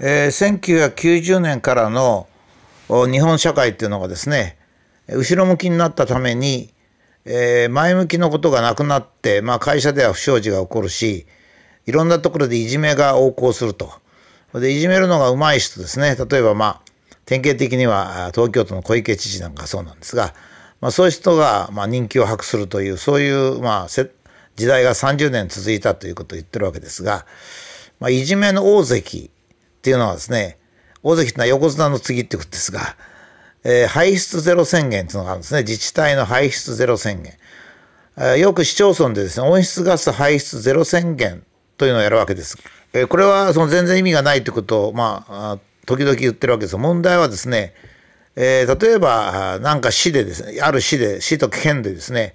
えー、1990年からの日本社会っていうのがですね後ろ向きになったために、えー、前向きのことがなくなって、まあ、会社では不祥事が起こるしいろんなところでいじめが横行すると。でいじめるのがうまい人ですね例えばまあ典型的には東京都の小池知事なんかそうなんですが、まあ、そういう人がまあ人気を博するというそういうまあ時代が30年続いたということを言ってるわけですが、まあ、いじめの大関っていうのはですね、大関というのは横綱の次ってことですが、えー、排出ゼロ宣言っていうのがあるんですね。自治体の排出ゼロ宣言。えー、よく市町村でですね、温室ガス排出ゼロ宣言というのをやるわけです。えー、これはその全然意味がないってことを、まあ、時々言ってるわけです。問題はですね、えー、例えば、なんか市でですね、ある市で、市と県でですね、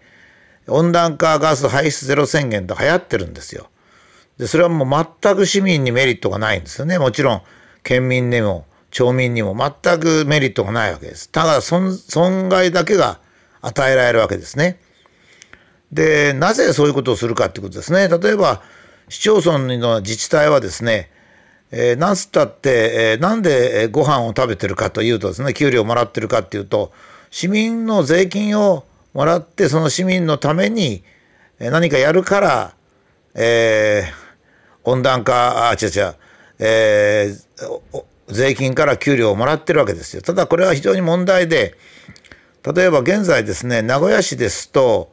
温暖化ガス排出ゼロ宣言と流行ってるんですよ。で、それはもう全く市民にメリットがないんですよね。もちろん、県民にも、町民にも全くメリットがないわけです。ただ、損害だけが与えられるわけですね。で、なぜそういうことをするかってことですね。例えば、市町村の自治体はですね、えー、なんつったって、えー、なんでご飯を食べてるかというとですね、給料をもらってるかっていうと、市民の税金をもらって、その市民のために何かやるから、えー、温暖化、あ、違う違う、えー、税金から給料をもらってるわけですよ。ただこれは非常に問題で、例えば現在ですね、名古屋市ですと、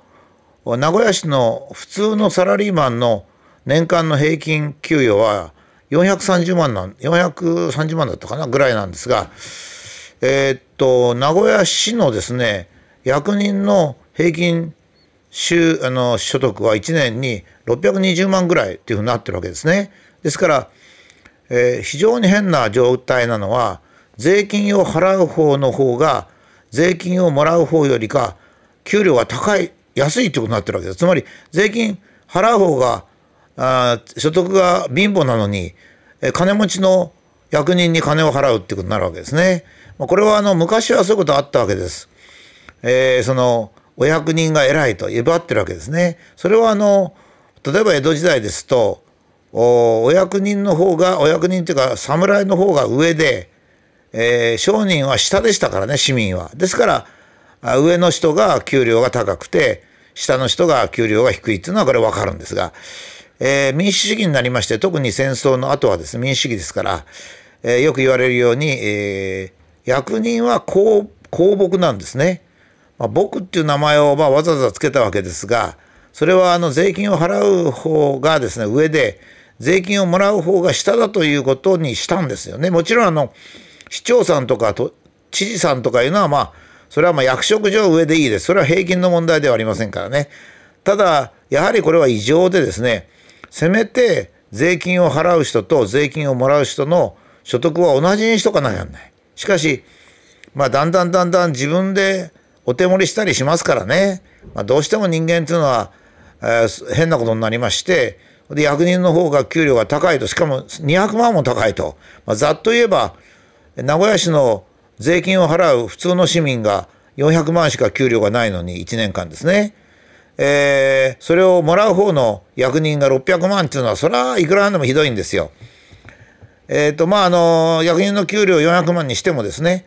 名古屋市の普通のサラリーマンの年間の平均給与は430万なん、430万だったかなぐらいなんですが、えー、っと、名古屋市のですね、役人の平均収あの所得は1年に620万ぐらいっていうふうになってるわけですね。ですから、えー、非常に変な状態なのは税金を払う方の方が税金をもらう方よりか給料が高い安いってことになってるわけです。つまり税金払う方があ所得が貧乏なのに、えー、金持ちの役人に金を払うってことになるわけですね。これはあの昔はそういうことあったわけです。えー、そのお役人が偉いと威張ってるわけですね。それはあの例えば江戸時代ですとお役人の方がお役人というか侍の方が上で、えー、商人は下でしたからね市民は。ですから上の人が給料が高くて下の人が給料が低いっていうのはこれ分かるんですが、えー、民主主義になりまして特に戦争の後はですね民主主義ですから、えー、よく言われるように、え役人は公公木なんですね。まあ、僕っていう名前をまあわざわざつけたわけですが、それはあの税金を払う方がですね、上で、税金をもらう方が下だということにしたんですよね。もちろんあの、市長さんとかと知事さんとかいうのはまあ、それはまあ役職上上でいいです。それは平均の問題ではありませんからね。ただ、やはりこれは異常でですね、せめて税金を払う人と税金をもらう人の所得は同じにしとかなきゃんない。しかし、まあ、だんだんだんだん自分でお手盛りしたりしますからね。まあ、どうしても人間っていうのは、えー、変なことになりまして、で、役人の方が給料が高いと、しかも200万も高いと。まあ、ざっと言えば、名古屋市の税金を払う普通の市民が400万しか給料がないのに1年間ですね。えー、それをもらう方の役人が600万っていうのは、それはいくらなんでもひどいんですよ。えっ、ー、と、まあ、あの、役人の給料400万にしてもですね、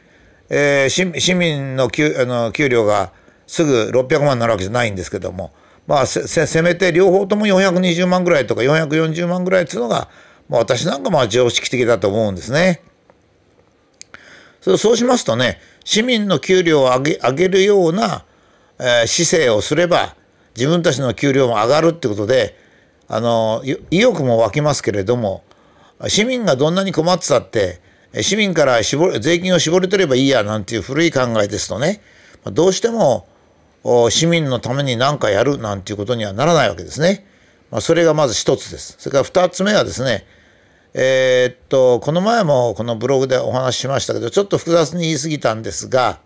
えー、市民の給あの給料がすぐ600万になるわけじゃないんですけども、まあ、せめて両方とも420万ぐらいとか440万ぐらいっていうのが、まあ、私なんかまあ常識的だと思うんですね。そうしますとね、市民の給料を上げ上げるような、えー、姿勢をすれば、自分たちの給料も上がるってことで、あの、意欲も湧きますけれども、市民がどんなに困ってたって、市民から絞税金を絞り取ればいいやなんていう古い考えですとね、どうしても市民のために何かやるなんていうことにはならないわけですね。まそれがまず一つです。それから二つ目はですね、えー、っと、この前もこのブログでお話ししましたけど、ちょっと複雑に言い過ぎたんですが、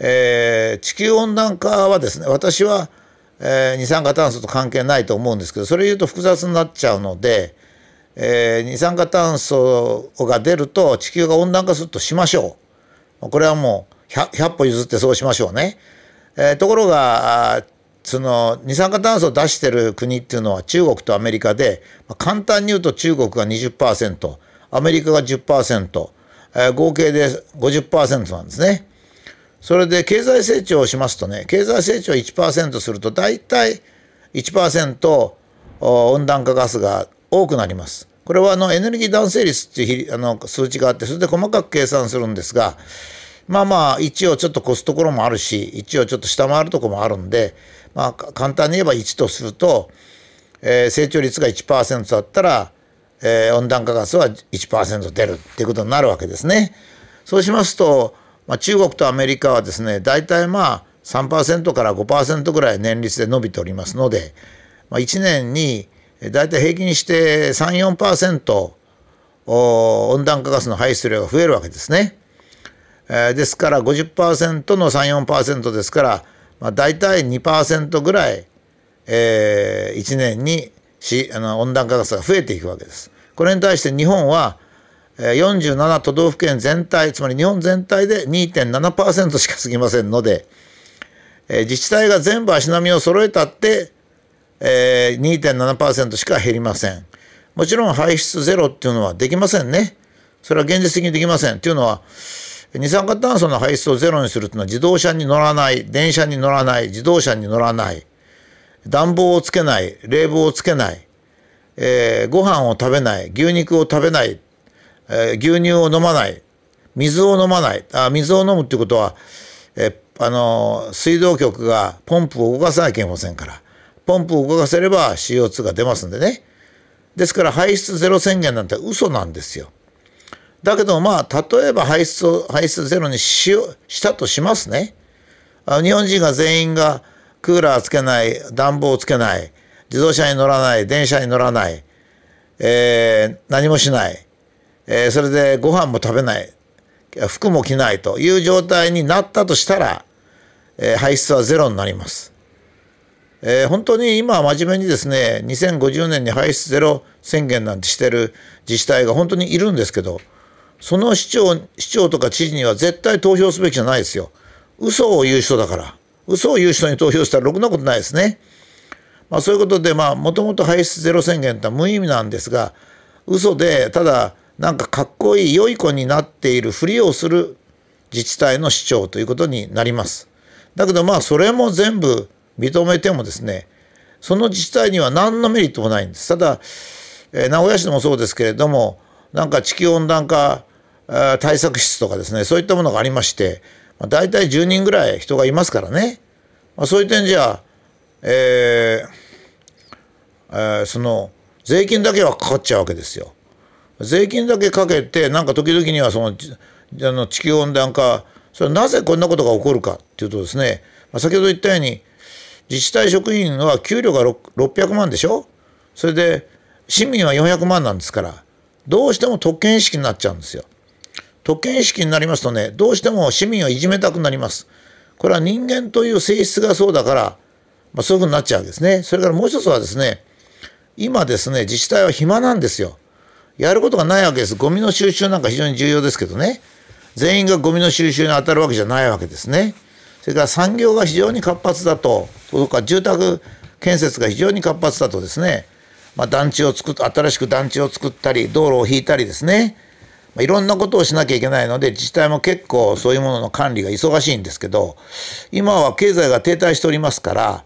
えー、地球温暖化はですね、私は、えー、二酸化炭素と関係ないと思うんですけど、それ言うと複雑になっちゃうので、えー、二酸化炭素が出ると地球が温暖化するとしましょう。これはもう 100, 100歩譲ってそうしましょうね。えー、ところが、その二酸化炭素を出してる国っていうのは中国とアメリカで、簡単に言うと中国が20%、アメリカが10%、えー、合計で50%なんですね。それで経済成長をしますとね、経済成長1%すると大体1%温暖化ガスが多くなります。これはあのエネルギー断性率っていうあの数値があって、それで細かく計算するんですが、まあまあ、1をちょっと越すところもあるし、1をちょっと下回るところもあるんで、まあ、簡単に言えば1とすると、えー、成長率が1%だったら、えー、温暖化ガスは1%出るっていうことになるわけですね。そうしますと、まあ、中国とアメリカはですね、大体まあ3%から5%ぐらい年率で伸びておりますので、まあ、1年に大体平均して3、4%温暖化ガスの排出量が増えるわけですね。ですから50%の3、4%ですから、まあ、大体2%ぐらい、えー、1年にしあの温暖化ガスが増えていくわけです。これに対して日本は47都道府県全体、つまり日本全体で2.7%しか過ぎませんので、えー、自治体が全部足並みを揃えたって、えー、2.7%しか減りません。もちろん排出ゼロっていうのはできませんね。それは現実的にできません。というのは、二酸化炭素の排出をゼロにするというのは自動車に乗らない、電車に乗らない、自動車に乗らない、暖房をつけない、冷房をつけない、えー、ご飯を食べない、牛肉を食べない、えー、牛乳を飲まない、水を飲まない、あ水を飲むっていうことは、えー、あの水道局がポンプを動かさなきゃいけませんから。ポンプを動かせれば CO2 が出ますんでね。ですから排出ゼロ宣言なんて嘘なんですよ。だけどまあ、例えば排出を、排出ゼロにしよう、したとしますね。日本人が全員がクーラーつけない、暖房つけない、自動車に乗らない、電車に乗らない、えー、何もしない、えー、それでご飯も食べない、服も着ないという状態になったとしたら、えー、排出はゼロになります。えー、本当に今真面目にですね、2050年に排出ゼロ宣言なんてしてる自治体が本当にいるんですけど、その市長、市長とか知事には絶対投票すべきじゃないですよ。嘘を言う人だから。嘘を言う人に投票したらろくなことないですね。まあそういうことで、まあもともと排出ゼロ宣言って無意味なんですが、嘘で、ただなんかかっこいい良い子になっているふりをする自治体の市長ということになります。だけどまあそれも全部認めてもですねその自治体には何のメリットもないんですただ、えー、名古屋市でもそうですけれどもなんか地球温暖化対策室とかですねそういったものがありまして、まあ、大体10人ぐらい人がいますからね、まあ、そういう点じゃえー、えー、その税金だけはかかっちゃうわけですよ。税金だけかけてなんか時々にはそのあの地球温暖化それなぜこんなことが起こるかっていうとですね、まあ、先ほど言ったように自治体職員は給料が600万でしょそれで市民は400万なんですからどうしても特権意識になっちゃうんですよ。特権意識になりますとねどうしても市民をいじめたくなります。これは人間という性質がそうだから、まあ、そういうふうになっちゃうわけですね。それからもう一つはですね今ですね自治体は暇なんですよ。やることがないわけです。ゴミの収集なんか非常に重要ですけどね。全員がゴミの収集に当たるわけじゃないわけですね。それから産業が非常に活発だとそか住宅建設が非常に活発だとですね、まあ、団地を作っ新しく団地を作ったり道路を引いたりですね、まあ、いろんなことをしなきゃいけないので自治体も結構そういうものの管理が忙しいんですけど今は経済が停滞しておりますから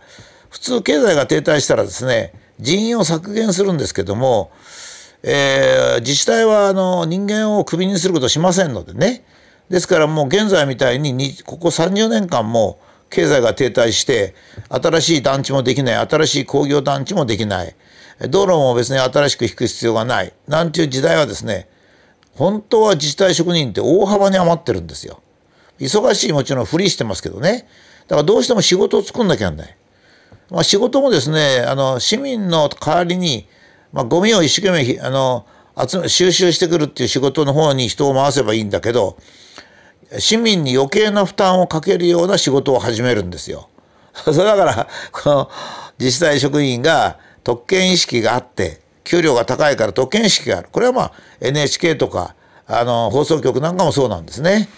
普通経済が停滞したらですね人員を削減するんですけども、えー、自治体はあの人間をクビにすることしませんのでねですからもう現在みたいにここ30年間も経済が停滞して新しい団地もできない新しい工業団地もできない道路も別に新しく引く必要がないなんていう時代はですね本当は自治体職人って大幅に余ってるんですよ。忙しいもちろんフリーしてますけどねだからどうしても仕事を作んなきゃいけない。まあ、仕事もですねあの市民の代わりに、まあ、ゴミを一生懸命あの集収集してくるっていう仕事の方に人を回せばいいんだけど市民に余計な負担をかけるような仕事を始めるんですよ。それだから、この自治体職員が特権意識があって、給料が高いから特権意識がある。これはまあ NHK とか、あの、放送局なんかもそうなんですね。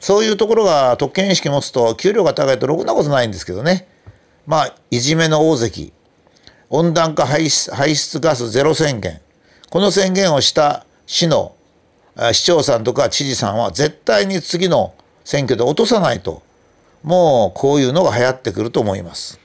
そういうところが特権意識持つと、給料が高いとろくなことないんですけどね。まあ、いじめの大関、温暖化排出排出ガスゼロ宣言、この宣言をした市の市長さんとか知事さんは絶対に次の選挙で落とさないと、もうこういうのが流行ってくると思います。